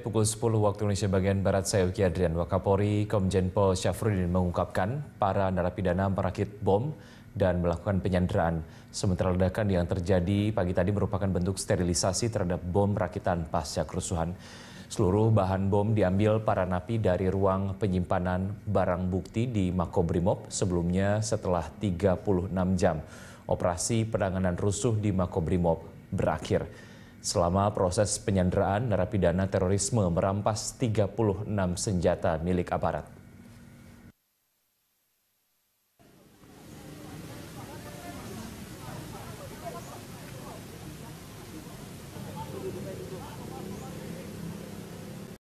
Pukul 10 waktu Indonesia bagian Barat, saya Uki Adrian. Wakapori Komjen Pol Syafruddin mengungkapkan para narapidana merakit bom dan melakukan penyanderaan. Sementara ledakan yang terjadi pagi tadi merupakan bentuk sterilisasi terhadap bom rakitan pasca kerusuhan. Seluruh bahan bom diambil para napi dari ruang penyimpanan barang bukti di Makobrimob sebelumnya setelah 36 jam. Operasi penanganan rusuh di Makobrimob berakhir. Selama proses penyanderaan, narapidana terorisme merampas 36 senjata milik aparat.